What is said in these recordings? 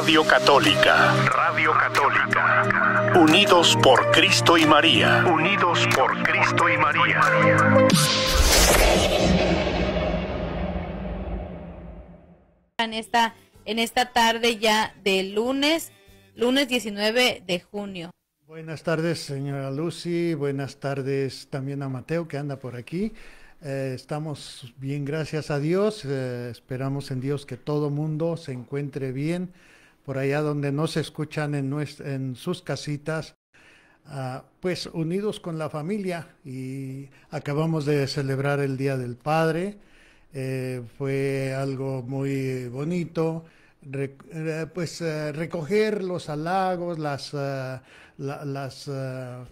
Radio Católica. Radio Católica. Unidos por Cristo y María. Unidos por Cristo y María. En esta, en esta tarde ya de lunes, lunes 19 de junio. Buenas tardes, señora Lucy. Buenas tardes también a Mateo que anda por aquí. Eh, estamos bien, gracias a Dios. Eh, esperamos en Dios que todo mundo se encuentre bien por allá donde no se escuchan en, en sus casitas, ah, pues unidos con la familia y acabamos de celebrar el Día del Padre. Eh, fue algo muy bonito, eh, pues eh, recoger los halagos, las, ah, las ah,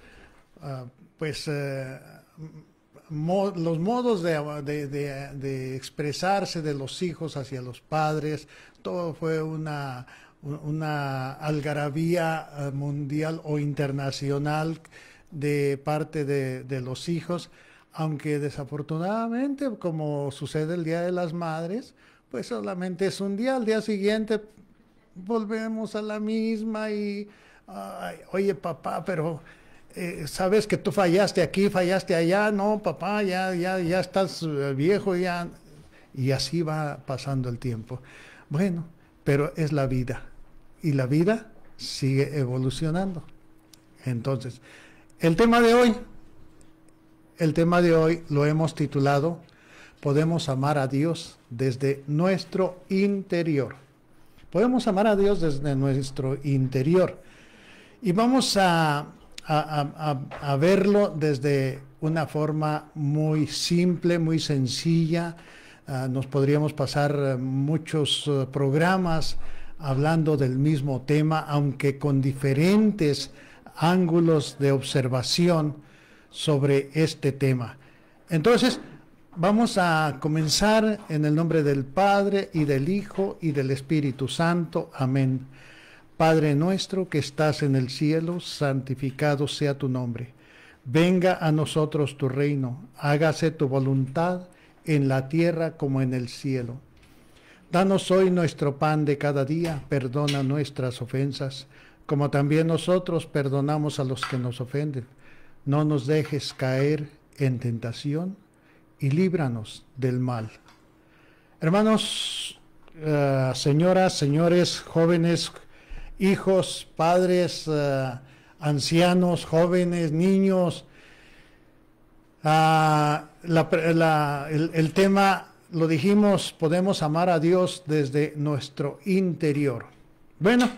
pues los modos de, de, expresarse de los hijos hacia los padres, todo fue una, una algarabía eh, mundial o internacional de parte de, los hijos, aunque desafortunadamente, como sucede el Día de las Madres, pues solamente es un día, al día siguiente volvemos a la misma y, oye papá, pero eh, sabes que tú fallaste aquí, fallaste allá, no papá, ya, ya, ya estás eh, viejo, ya, y así va pasando el tiempo. Bueno, pero es la vida. Y la vida sigue evolucionando. Entonces, el tema de hoy, el tema de hoy lo hemos titulado, podemos amar a Dios desde nuestro interior. Podemos amar a Dios desde nuestro interior. Y vamos a, a, a verlo desde una forma muy simple, muy sencilla, Ah, nos podríamos pasar eh, muchos eh, programas hablando del mismo tema, aunque con diferentes ángulos de observación sobre este tema. Entonces, vamos a comenzar en el nombre del Padre y del Hijo y del Espíritu Santo. Amén. Padre nuestro que estás en el cielo, santificado sea tu nombre. Venga a nosotros tu reino, hágase tu voluntad en la tierra como en el cielo. Danos hoy nuestro pan de cada día, perdona nuestras ofensas, como también nosotros perdonamos a los que nos ofenden. No nos dejes caer en tentación y líbranos del mal. Hermanos, eh, señoras, señores, jóvenes, hijos, padres, eh, ancianos, jóvenes, niños, Ah, el, tema, lo dijimos, podemos amar a Dios desde nuestro interior. Bueno,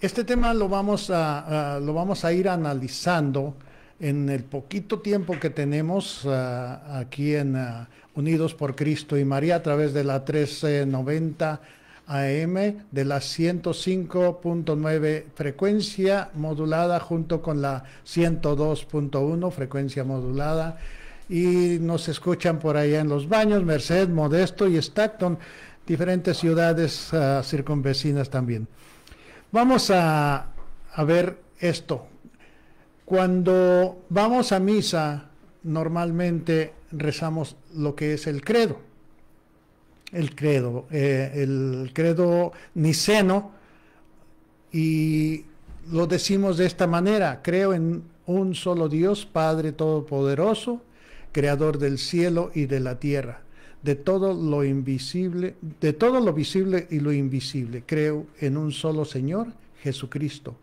este tema lo vamos a, lo vamos a ir analizando en el poquito tiempo que tenemos ah, aquí en ah, Unidos por Cristo y María a través de la 1390 AM de la 105.9 frecuencia modulada junto con la 102.1 frecuencia modulada y nos escuchan por allá en los baños, Merced, Modesto y Stockton, diferentes ciudades ah, circunvecinas también. Vamos a ver esto. Cuando vamos a misa, normalmente rezamos lo que es el credo el credo, eh, el credo niceno, y lo decimos de esta manera, creo en un solo Dios, Padre Todopoderoso, Creador del cielo y de la tierra, de todo lo invisible, de todo lo visible y lo invisible. Creo en un solo Señor, Jesucristo,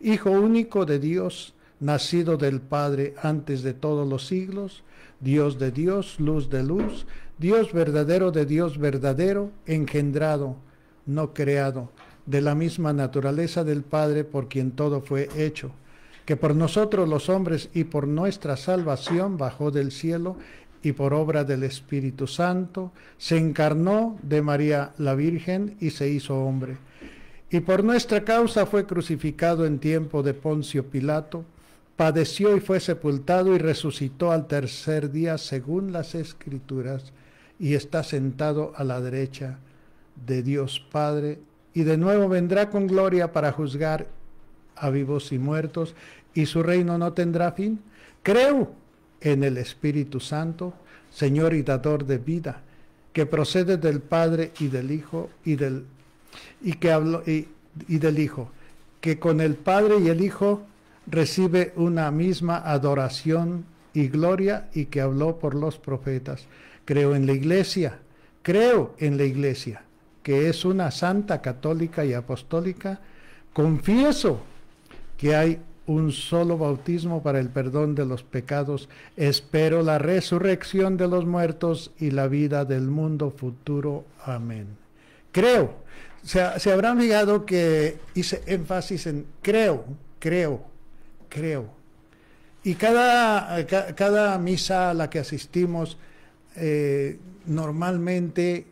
Hijo único de Dios, nacido del Padre antes de todos los siglos, Dios de Dios, luz de luz, Dios verdadero de Dios verdadero, engendrado, no creado, de la misma naturaleza del Padre por quien todo fue hecho, que por nosotros los hombres y por nuestra salvación bajó del cielo y por obra del Espíritu Santo se encarnó de María la Virgen y se hizo hombre. Y por nuestra causa fue crucificado en tiempo de Poncio Pilato, padeció y fue sepultado y resucitó al tercer día según las escrituras y está sentado a la derecha de Dios Padre, y de nuevo vendrá con gloria para juzgar a vivos y muertos, y su reino no tendrá fin. Creo en el Espíritu Santo, Señor y dador de vida, que procede del Padre y del Hijo y del y que habló, y del Hijo, que con el Padre y el Hijo recibe una misma adoración y gloria y que habló por los profetas creo en la iglesia, creo en la iglesia, que es una santa católica y apostólica, confieso que hay un solo bautismo para el perdón de los pecados, espero la resurrección de los muertos y la vida del mundo futuro. Amén. Creo. Se, se habrán que hice énfasis en creo, creo, creo. Y cada, cada misa a la que asistimos, eh, normalmente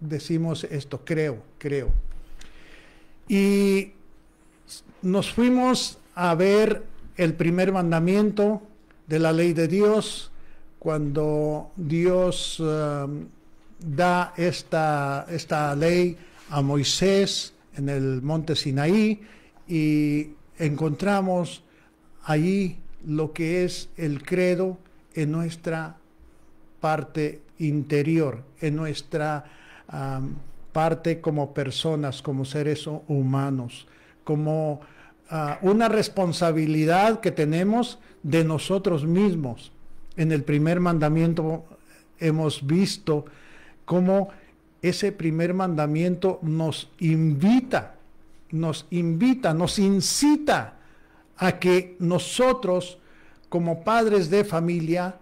decimos esto, creo, creo. Y nos fuimos a ver el primer mandamiento de la ley de Dios cuando Dios da esta, esta ley a Moisés en el monte Sinaí y encontramos allí lo que es el credo en nuestra parte interior, en nuestra parte como personas, como seres humanos, como ah, una responsabilidad que tenemos de nosotros mismos. En el primer mandamiento hemos visto cómo ese primer mandamiento nos invita, nos invita, nos incita a que nosotros como padres de familia,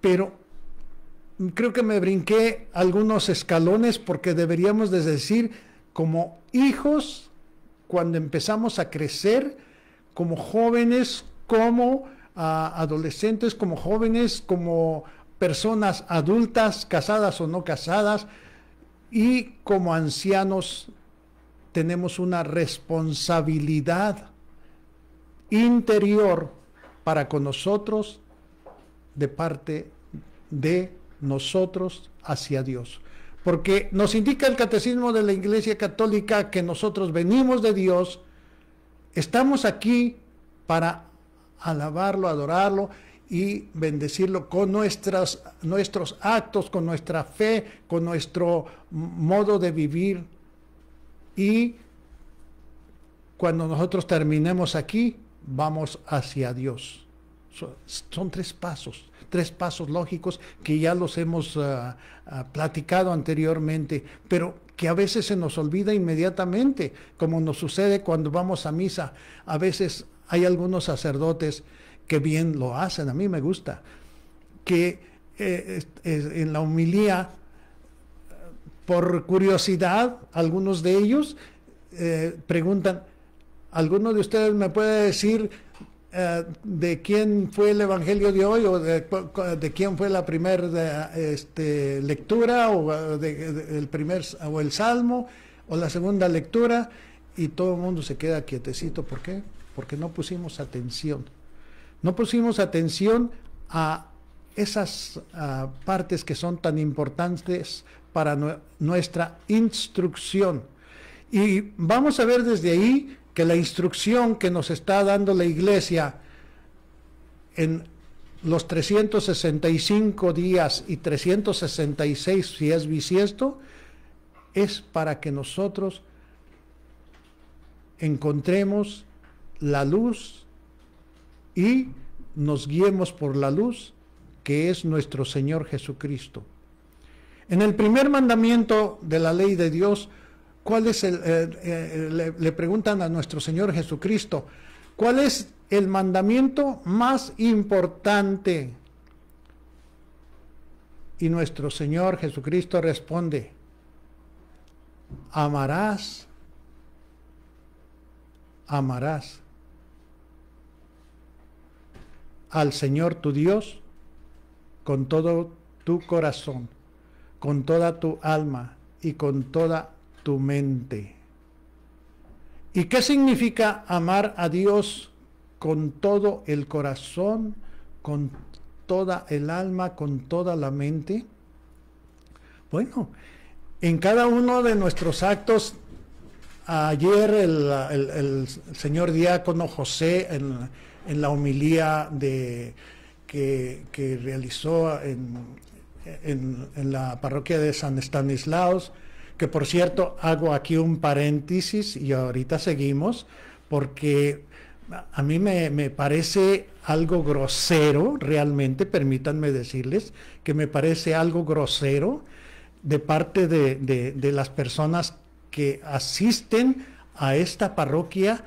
pero creo que me brinqué algunos escalones porque deberíamos decir como hijos, cuando empezamos a crecer, como jóvenes, como ah, adolescentes, como jóvenes, como personas adultas, casadas o no casadas, y como ancianos tenemos una responsabilidad interior para con nosotros de parte de nosotros hacia Dios. Porque nos indica el catecismo de la Iglesia Católica que nosotros venimos de Dios, estamos aquí para alabarlo, adorarlo y bendecirlo con nuestras, nuestros actos, con nuestra fe, con nuestro modo de vivir. Y cuando nosotros terminemos aquí, vamos hacia Dios. son tres pasos, tres pasos lógicos que ya los hemos ah, ah, platicado anteriormente, pero que a veces se nos olvida inmediatamente, como nos sucede cuando vamos a misa. A veces hay algunos sacerdotes que bien lo hacen, a mí me gusta, que eh, en la humilía por curiosidad, algunos de ellos eh, preguntan, ¿Alguno de ustedes me puede decir eh, de quién fue el Evangelio de hoy o de, de quién fue la primera este, lectura o eh, el primer o el salmo o la segunda lectura? Y todo el mundo se queda quietecito. ¿Por qué? Porque no pusimos atención. No pusimos atención a esas partes que son tan importantes para nuestra instrucción. Y vamos a ver desde ahí que la instrucción que nos está dando la iglesia en los 365 días y 366 si es bisiesto, es para que nosotros encontremos la luz y nos guiemos por la luz que es nuestro Señor Jesucristo. En el primer mandamiento de la ley de Dios ¿Cuál es el, eh, eh, le, le, preguntan a nuestro Señor Jesucristo, ¿cuál es el mandamiento más importante? Y nuestro Señor Jesucristo responde, amarás, amarás al Señor tu Dios con todo tu corazón, con toda tu alma y con toda tu mente. ¿Y qué significa amar a Dios con todo el corazón, con toda el alma, con toda la mente? Bueno, en cada uno de nuestros actos, ayer el, señor diácono José en, la homilía de, que, realizó en, la parroquia de San Estanislaus que por cierto hago aquí un paréntesis y ahorita seguimos, porque a mí me, parece algo grosero, realmente, permítanme decirles, que me parece algo grosero de parte de, las personas que asisten a esta parroquia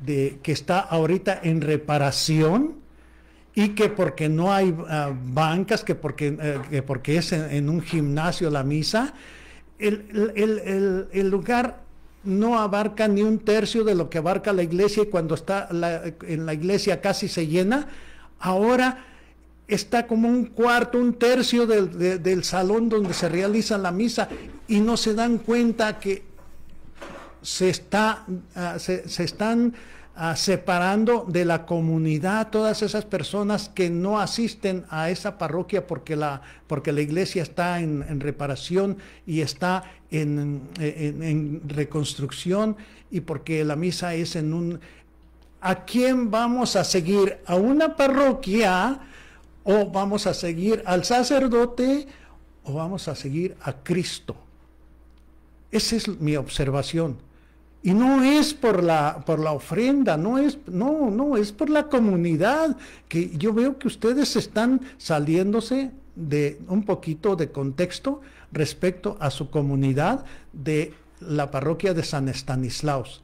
de, que está ahorita en reparación y que porque no hay ah, bancas, que porque, eh, porque es en, un gimnasio la misa, el, lugar no abarca ni un tercio de lo que abarca la iglesia y cuando está en la iglesia casi se llena, ahora está como un cuarto, un tercio del, del, salón donde se realiza la misa y no se dan cuenta que se, está, ah, se, se están separando de la comunidad todas esas personas que no asisten a esa parroquia porque la, porque la iglesia está en, reparación y está en, en, en reconstrucción y porque la misa es en un... ¿A quién vamos a seguir? ¿A una parroquia? ¿O vamos a seguir al sacerdote? ¿O vamos a seguir a Cristo? Esa es mi observación. Y no es por la, por la ofrenda, no es, no, no, es por la comunidad, que yo veo que ustedes están saliéndose de un poquito de contexto respecto a su comunidad de la parroquia de San Estanislaus.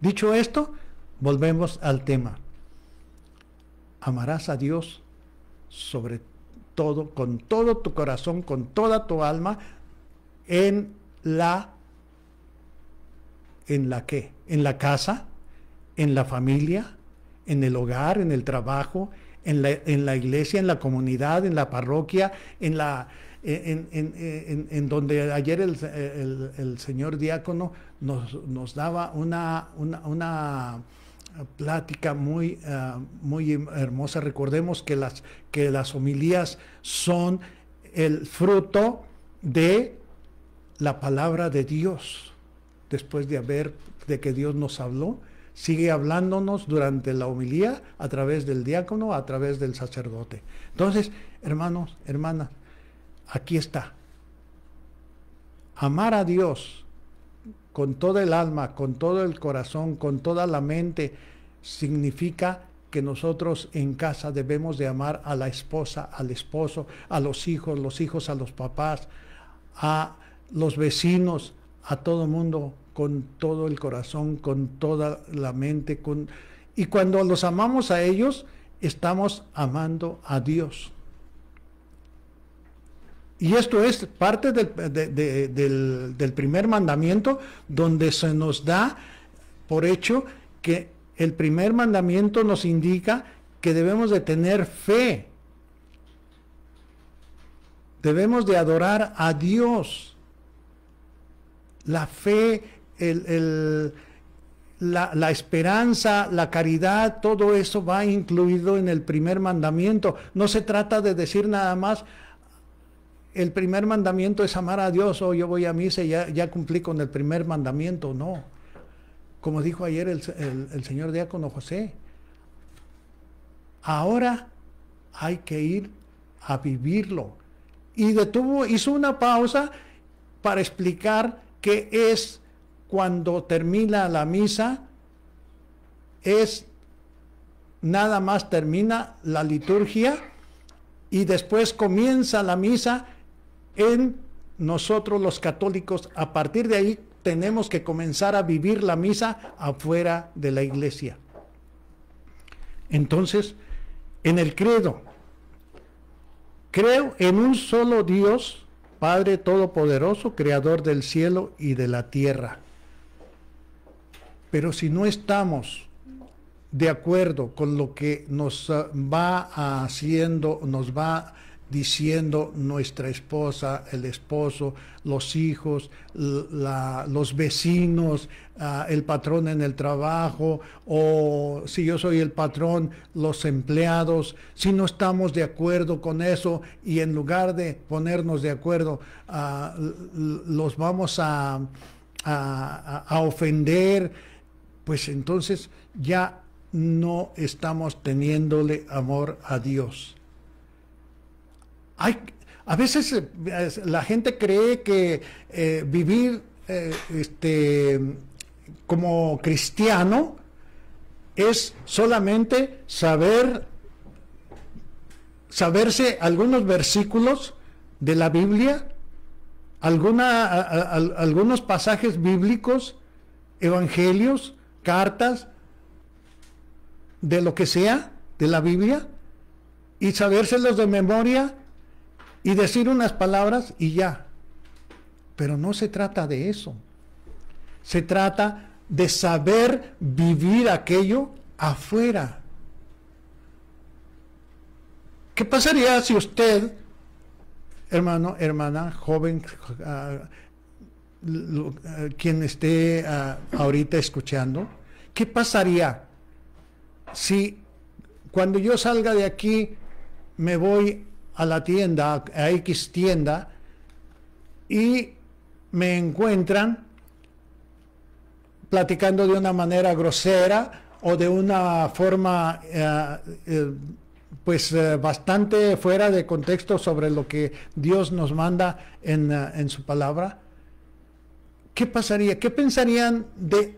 Dicho esto, volvemos al tema. Amarás a Dios sobre todo, con todo tu corazón, con toda tu alma, en la ¿En la qué? ¿En la casa? ¿En la familia? ¿En el hogar? ¿En el trabajo? ¿En la, en la iglesia? ¿En la comunidad? ¿En la parroquia? ¿En la... En, en, donde ayer el, señor diácono nos, nos daba una, una, una plática muy, ah, muy hermosa. Recordemos que las, que las homilías son el fruto de la palabra de Dios después de haber, de que Dios nos habló, sigue hablándonos durante la homilía a través del diácono, a través del sacerdote. Entonces, hermanos, hermanas, aquí está. Amar a Dios con todo el alma, con todo el corazón, con toda la mente, significa que nosotros en casa debemos de amar a la esposa, al esposo, a los hijos, los hijos a los papás, a los vecinos, a todo el mundo con todo el corazón, con toda la mente, con... y cuando los amamos a ellos, estamos amando a Dios. Y esto es parte del, del primer mandamiento, donde se nos da por hecho que el primer mandamiento nos indica que debemos de tener fe. Debemos de adorar a Dios. La fe la, esperanza, la caridad, todo eso va incluido en el primer mandamiento. No se trata de decir nada más, el primer mandamiento es amar a Dios, o oh, yo voy a misa se ya, cumplí con el primer mandamiento. No. Como dijo ayer el, el señor diácono José, ahora hay que ir a vivirlo. Y detuvo, hizo una pausa para explicar qué es cuando termina la misa es nada más termina la liturgia y después comienza la misa en nosotros los católicos. A partir de ahí tenemos que comenzar a vivir la misa afuera de la iglesia. Entonces, en el credo, creo en un solo Dios, Padre Todopoderoso, Creador del cielo y de la tierra pero si no estamos de acuerdo con lo que nos ah, va haciendo, nos va diciendo nuestra esposa, el esposo, los hijos, los vecinos, ah, el patrón en el trabajo, o si yo soy el patrón, los empleados, si no estamos de acuerdo con eso y en lugar de ponernos de acuerdo, ah, los vamos a, a ofender pues entonces ya no estamos teniéndole amor a Dios. a veces eh, la gente cree que eh, vivir eh, este, como cristiano es solamente saber saberse algunos versículos de la Biblia, algunos pasajes bíblicos, evangelios, cartas, de lo que sea, de la Biblia, y sabérselos de memoria y decir unas palabras y ya. Pero no se trata de eso. Se trata de saber vivir aquello afuera. ¿Qué pasaría si usted, hermano, hermana, joven, ah, lo, eh, quien esté ah, ahorita escuchando, ¿qué pasaría si cuando yo salga de aquí me voy a la tienda, a X tienda, y me encuentran platicando de una manera grosera o de una forma eh, eh, pues bastante fuera de contexto sobre lo que Dios nos manda en, en su palabra? ¿qué pasaría? ¿Qué pensarían de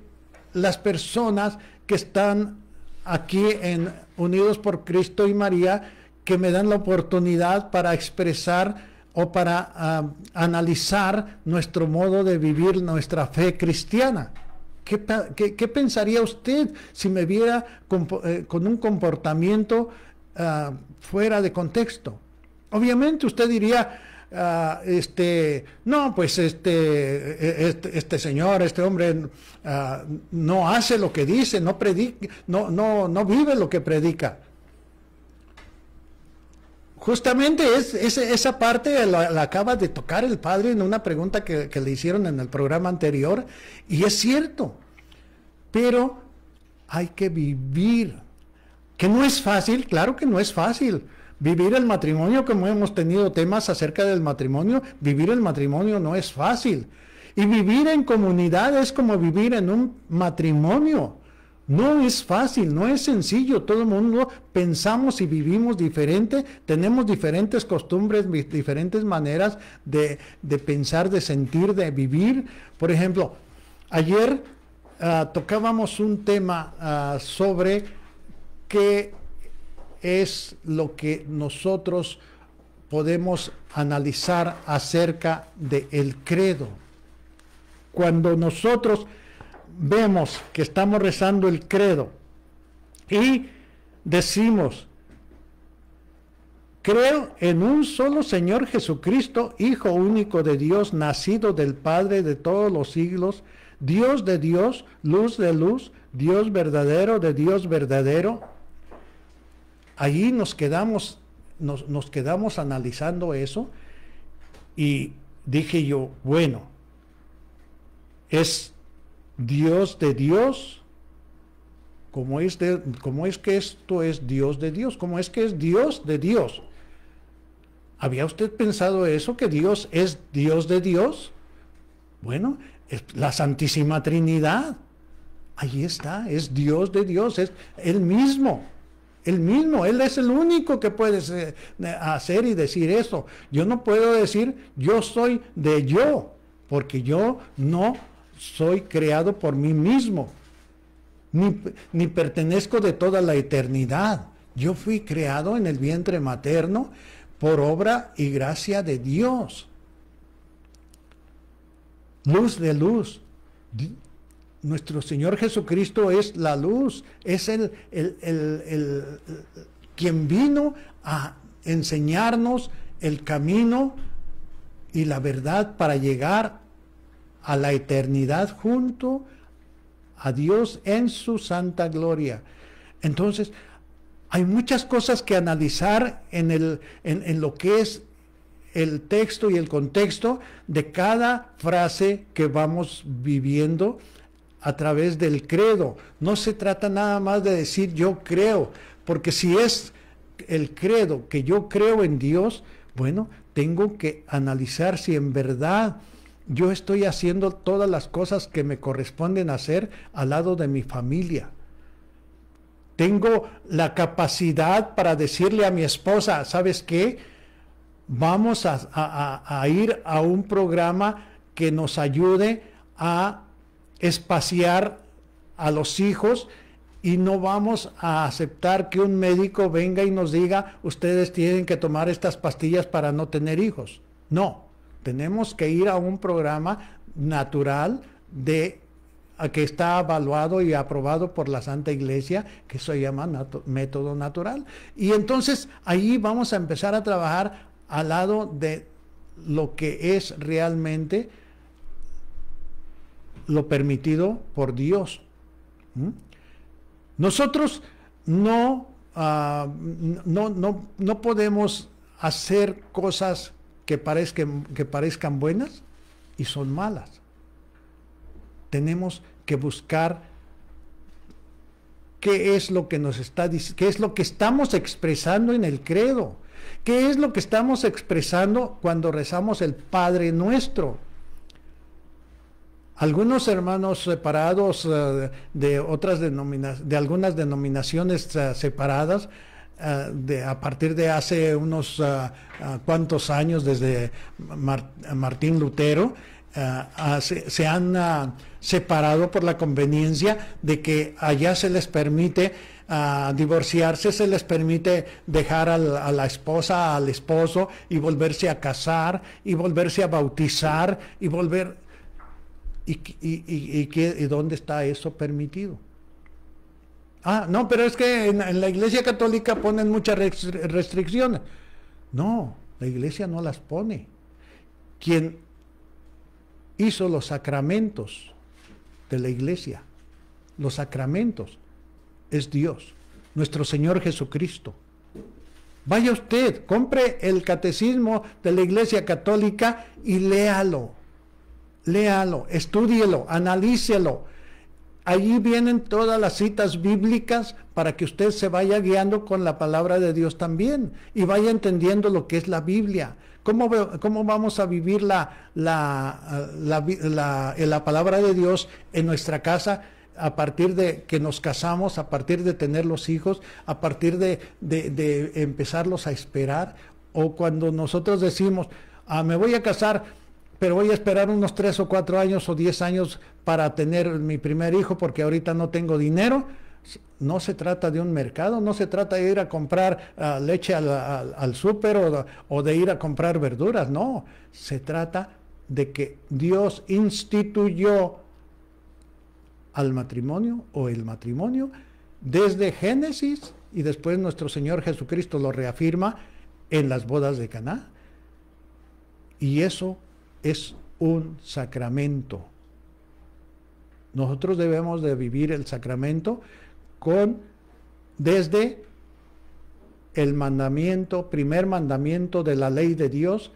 las personas que están aquí en Unidos por Cristo y María, que me dan la oportunidad para expresar o para ah, analizar nuestro modo de vivir, nuestra fe cristiana? ¿Qué, pensaría usted si me viera con, eh, un comportamiento ah, fuera de contexto? Obviamente usted diría, Ah, este, no, pues este, e, e, este, este, señor, este hombre ah, no hace lo que dice, no predica, no, no, no vive lo que predica. Justamente es, esa parte la, acaba de tocar el padre en una pregunta que le hicieron en el programa anterior, y es cierto, pero hay que vivir, que no es fácil, claro que no es fácil, Vivir el matrimonio, como hemos tenido temas acerca del matrimonio, vivir el matrimonio no es fácil. Y vivir en comunidad es como vivir en un matrimonio. No es fácil, no es sencillo. Todo el mundo pensamos y vivimos diferente, tenemos diferentes costumbres, diferentes maneras de, pensar, de sentir, de vivir. Por ejemplo, ayer ah, tocábamos un tema ah, sobre que es lo que nosotros podemos analizar acerca del el credo. Cuando nosotros vemos que estamos rezando el credo y decimos, creo en un solo Señor Jesucristo, Hijo único de Dios, nacido del Padre de todos los siglos, Dios de Dios, luz de luz, Dios verdadero de Dios verdadero, Allí nos quedamos, nos, nos quedamos analizando eso y dije yo, bueno, es Dios de Dios, ¿Cómo es, de, ¿Cómo es, que esto es Dios de Dios? ¿Cómo es que es Dios de Dios? ¿Había usted pensado eso, que Dios es Dios de Dios? Bueno, es la Santísima Trinidad, ahí está, es Dios de Dios, es Él mismo el mismo, Él es el único que puede hacer y decir eso. Yo no puedo decir yo soy de yo, porque yo no soy creado por mí mismo, ni, ni pertenezco de toda la eternidad. Yo fui creado en el vientre materno por obra y gracia de Dios. Luz de luz. Nuestro Señor Jesucristo es la luz, es el, el, quien vino a enseñarnos el camino y la verdad para llegar a la eternidad junto a Dios en su santa gloria. Entonces, hay muchas cosas que analizar en, el, en, en lo que es el texto y el contexto de cada frase que vamos viviendo a través del credo. No se trata nada más de decir yo creo, porque si es el credo que yo creo en Dios, bueno, tengo que analizar si en verdad yo estoy haciendo todas las cosas que me corresponden hacer al lado de mi familia. Tengo la capacidad para decirle a mi esposa, ¿sabes qué? Vamos a, a ir a un programa que nos ayude a espaciar a los hijos y no vamos a aceptar que un médico venga y nos diga, ustedes tienen que tomar estas pastillas para no tener hijos. No, tenemos que ir a un programa natural de que está evaluado y aprobado por la Santa Iglesia, que se llama método natural. Y entonces ahí vamos a empezar a trabajar al lado de lo que es realmente lo permitido por Dios. Nosotros ah, no, no, podemos hacer cosas que parezcan, que parezcan buenas y son malas. Tenemos que buscar qué es lo que nos está qué es lo que estamos expresando en el credo, qué es lo que estamos expresando cuando rezamos el Padre Nuestro. Algunos hermanos separados eh, de otras denominaciones, de algunas denominaciones eh, separadas, eh, de, a partir de hace unos cuantos años, desde Martín Lutero, ah, se, han ah, separado por la conveniencia de que allá se les permite ah, divorciarse, se les permite dejar a la esposa, al esposo y volverse a casar y volverse a bautizar y volver ¿Y, dónde está eso permitido? Ah, no, pero es que en, en la Iglesia Católica ponen muchas restricciones. No, la Iglesia no las pone. Quien hizo los sacramentos de la Iglesia, los sacramentos, es Dios, nuestro Señor Jesucristo. Vaya usted, compre el catecismo de la Iglesia Católica y léalo léalo, estúdielo, analícelo. Allí vienen todas las citas bíblicas para que usted se vaya guiando con la palabra de Dios también y vaya entendiendo lo que es la Biblia. ¿Cómo, cómo vamos a vivir la, la, la, la palabra de Dios en nuestra casa? a partir de que nos casamos, a partir de tener los hijos, a partir de, de, de empezarlos a esperar, o cuando nosotros decimos, ah, me voy a casar, pero voy a esperar unos tres o cuatro años o diez años para tener mi primer hijo porque ahorita no tengo dinero. No se trata de un mercado, no se trata de ir a comprar ah, leche al, súper o, o de ir a comprar verduras, no, se trata de que Dios instituyó al matrimonio o el matrimonio desde Génesis y después nuestro Señor Jesucristo lo reafirma en las bodas de Caná. Y eso es un sacramento. Nosotros debemos de vivir el sacramento con desde el mandamiento, primer mandamiento de la ley de Dios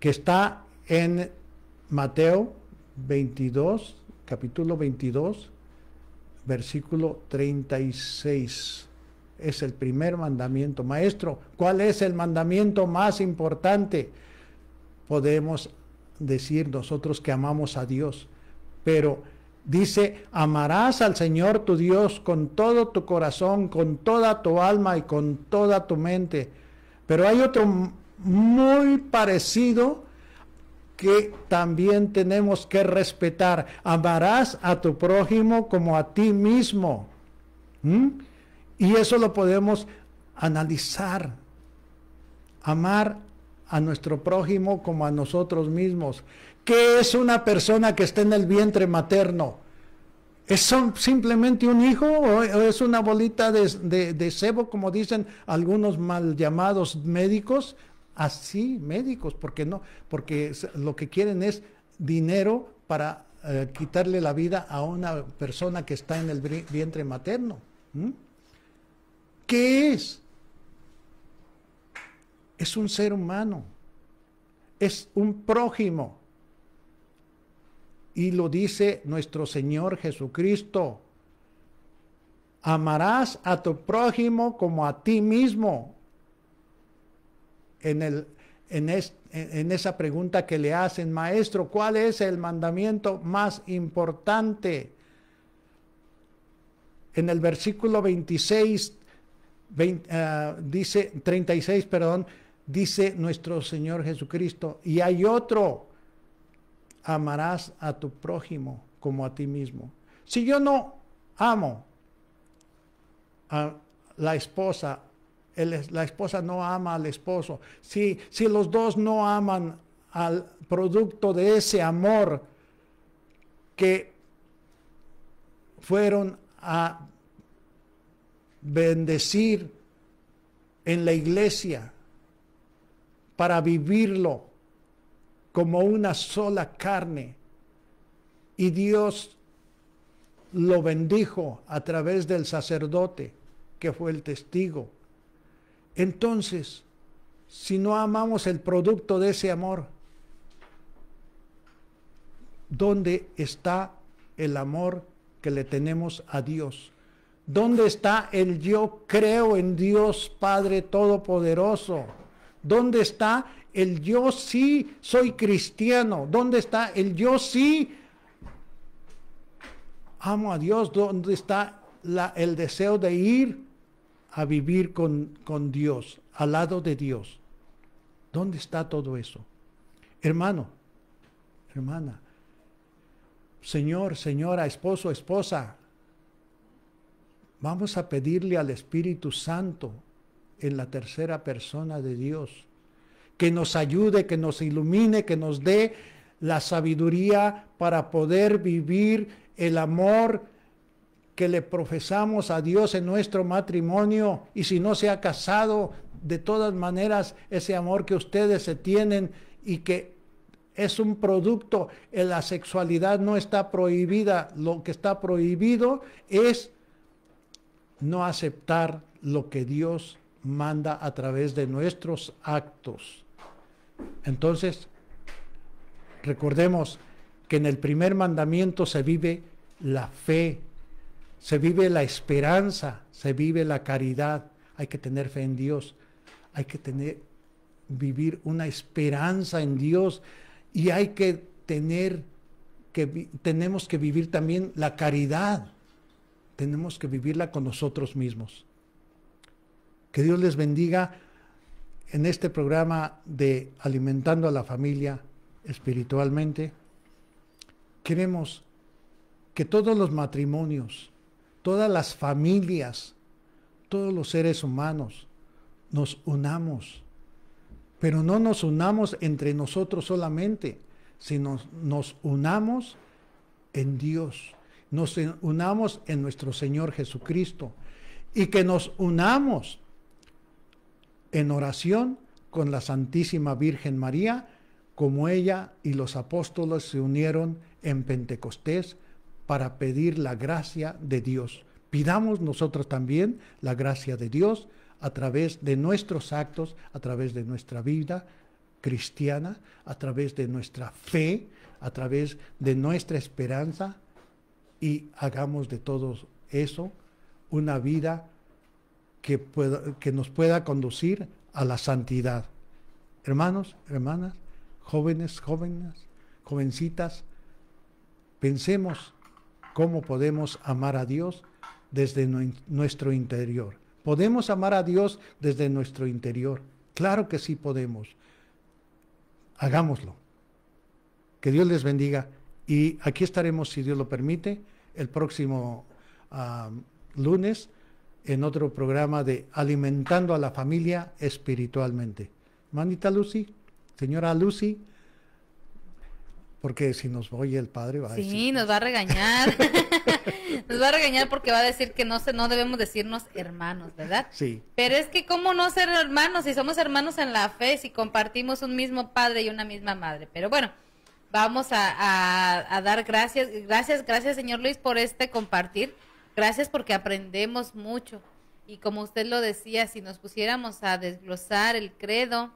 que está en Mateo 22, capítulo 22, versículo 36. Es el primer mandamiento. Maestro, ¿cuál es el mandamiento más importante? podemos decir nosotros que amamos a Dios, pero dice, amarás al Señor tu Dios con todo tu corazón, con toda tu alma y con toda tu mente. Pero hay otro muy parecido que también tenemos que respetar. Amarás a tu prójimo como a ti mismo. ¿Mm? Y eso lo podemos analizar. Amar a nuestro prójimo como a nosotros mismos. ¿Qué es una persona que está en el vientre materno? ¿Es simplemente un hijo o es una bolita de, de, cebo, como dicen algunos mal llamados médicos? Así, médicos, porque no, porque lo que quieren es dinero para eh, quitarle la vida a una persona que está en el vientre materno. ¿Qué es? es un ser humano, es un prójimo. Y lo dice nuestro Señor Jesucristo. Amarás a tu prójimo como a ti mismo. En, el, en, esa pregunta que le hacen, maestro, ¿cuál es el mandamiento más importante? En el versículo 26, ah, dice 36, perdón, dice nuestro Señor Jesucristo. Y hay otro, amarás a tu prójimo como a ti mismo. Si yo no amo a la esposa, la esposa no ama al esposo, si, si los dos no aman al producto de ese amor que fueron a bendecir en la iglesia, para vivirlo como una sola carne. Y Dios lo bendijo a través del sacerdote, que fue el testigo. Entonces, si no amamos el producto de ese amor, ¿dónde está el amor que le tenemos a Dios? ¿Dónde está el yo creo en Dios Padre Todopoderoso? ¿Dónde está el yo sí soy cristiano? ¿Dónde está el yo sí amo a Dios? ¿Dónde está el deseo de ir a vivir con, con Dios, al lado de Dios? ¿Dónde está todo eso? Hermano, hermana, señor, señora, esposo, esposa, vamos a pedirle al Espíritu Santo en la tercera persona de Dios, que nos ayude, que nos ilumine, que nos dé la sabiduría para poder vivir el amor que le profesamos a Dios en nuestro matrimonio y si no se ha casado, de todas maneras ese amor que ustedes se tienen y que es un producto, en la sexualidad no está prohibida, lo que está prohibido es no aceptar lo que Dios manda a través de nuestros actos. Entonces, recordemos que en el primer mandamiento se vive la fe, se vive la esperanza, se vive la caridad. Hay que tener fe en Dios, hay que tener, vivir una esperanza en Dios y hay que tener que tenemos que vivir también la caridad. Tenemos que vivirla con nosotros mismos. Que Dios les bendiga en este programa de Alimentando a la Familia espiritualmente. Queremos que todos los matrimonios, todas las familias, todos los seres humanos nos unamos. Pero no nos unamos entre nosotros solamente, sino nos unamos en Dios, nos unamos en nuestro Señor Jesucristo y que nos unamos en oración con la Santísima Virgen María, como ella y los apóstoles se unieron en Pentecostés para pedir la gracia de Dios. Pidamos nosotros también la gracia de Dios a través de nuestros actos, a través de nuestra vida cristiana, a través de nuestra fe, a través de nuestra esperanza y hagamos de todo eso una vida que, que nos pueda conducir a la santidad. Hermanos, hermanas, jóvenes, jóvenes, jovencitas, pensemos cómo podemos amar a Dios desde nuestro interior. ¿Podemos amar a Dios desde nuestro interior? Claro que sí podemos. Hagámoslo. Que Dios les bendiga. Y aquí estaremos, si Dios lo permite, el próximo ah, lunes en otro programa de Alimentando a la Familia Espiritualmente. Manita Lucy, señora Lucy, porque si nos oye el padre va a nos va a regañar. nos va a regañar porque va a decir que no no debemos decirnos hermanos, ¿verdad? Sí. Pero es que cómo no ser hermanos si somos hermanos en la fe, si compartimos un mismo padre y una misma madre. Pero bueno, vamos a dar gracias, gracias, gracias señor Luis por este compartir Gracias porque aprendemos mucho. Y como usted lo decía, si nos pusiéramos a desglosar el credo,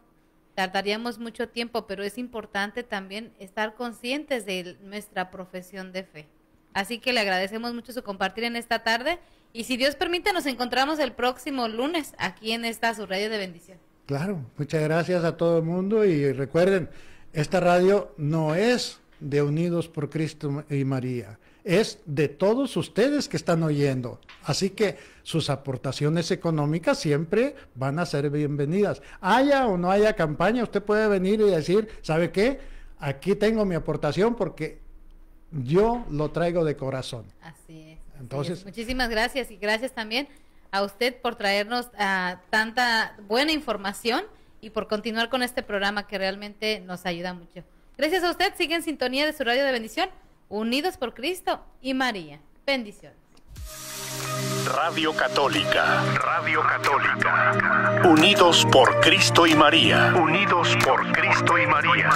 tardaríamos mucho tiempo, pero es importante también estar conscientes de nuestra profesión de fe. Así que le agradecemos mucho su compartir en esta tarde y si Dios permite nos encontramos el próximo lunes aquí en esta su radio de bendición. Claro, muchas gracias a todo el mundo y recuerden, esta radio no es de Unidos por Cristo y María es de todos ustedes que están oyendo. Así que sus aportaciones económicas siempre van a ser bienvenidas. Haya o no haya campaña, usted puede venir y decir, ¿sabe qué? Aquí tengo mi aportación porque yo lo traigo de corazón. Así es. Entonces, muchísimas gracias y gracias también a usted por traernos ah, tanta buena información y por continuar con este programa que realmente nos ayuda mucho. Gracias a usted, sigue en sintonía de su radio de bendición. Unidos por Cristo y María. Bendiciones. Radio Católica, Radio Católica. Unidos por Cristo y María. Unidos por Cristo y María.